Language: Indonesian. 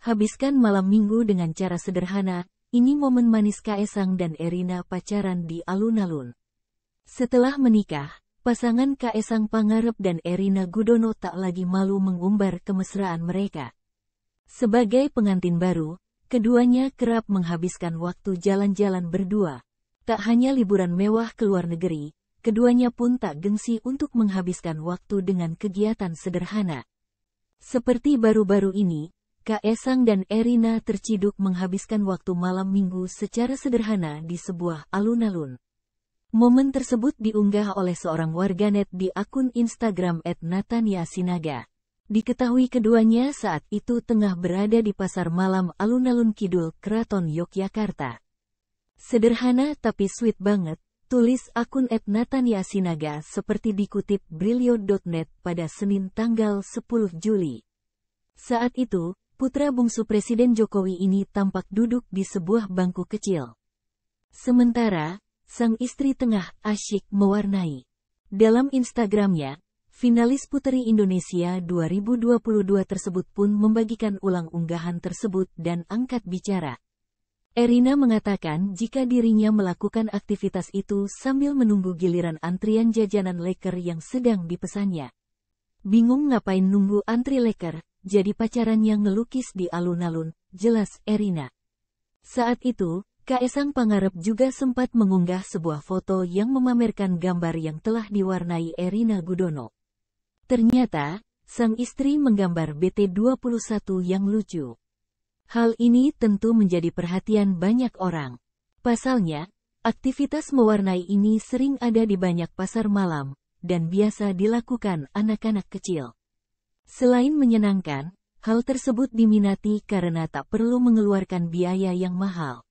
Habiskan malam minggu dengan cara sederhana, ini momen manis Kaesang dan Erina pacaran di alun-alun. Setelah menikah, pasangan Kaesang Pangarep dan Erina Gudono tak lagi malu mengumbar kemesraan mereka. Sebagai pengantin baru, keduanya kerap menghabiskan waktu jalan-jalan berdua. Tak hanya liburan mewah ke luar negeri, keduanya pun tak gengsi untuk menghabiskan waktu dengan kegiatan sederhana. Seperti baru-baru ini, Kak dan Erina terciduk menghabiskan waktu malam minggu secara sederhana di sebuah alun-alun. Momen tersebut diunggah oleh seorang warganet di akun Instagram Sinaga. Diketahui keduanya saat itu tengah berada di pasar malam alun-alun kidul Keraton Yogyakarta. Sederhana tapi sweet banget, tulis akun Sinaga seperti dikutip brilio.net pada Senin tanggal 10 Juli. Saat itu, Putra bungsu Presiden Jokowi ini tampak duduk di sebuah bangku kecil. Sementara, sang istri tengah asyik mewarnai. Dalam Instagramnya, finalis Putri Indonesia 2022 tersebut pun membagikan ulang unggahan tersebut dan angkat bicara. Erina mengatakan jika dirinya melakukan aktivitas itu sambil menunggu giliran antrian jajanan leker yang sedang dipesannya. Bingung ngapain nunggu antri leker, jadi pacaran yang ngelukis di alun-alun, jelas Erina. Saat itu, Kaesang Pangarep juga sempat mengunggah sebuah foto yang memamerkan gambar yang telah diwarnai Erina Gudono. Ternyata, sang istri menggambar BT21 yang lucu. Hal ini tentu menjadi perhatian banyak orang. Pasalnya, aktivitas mewarnai ini sering ada di banyak pasar malam, dan biasa dilakukan anak-anak kecil. Selain menyenangkan, hal tersebut diminati karena tak perlu mengeluarkan biaya yang mahal.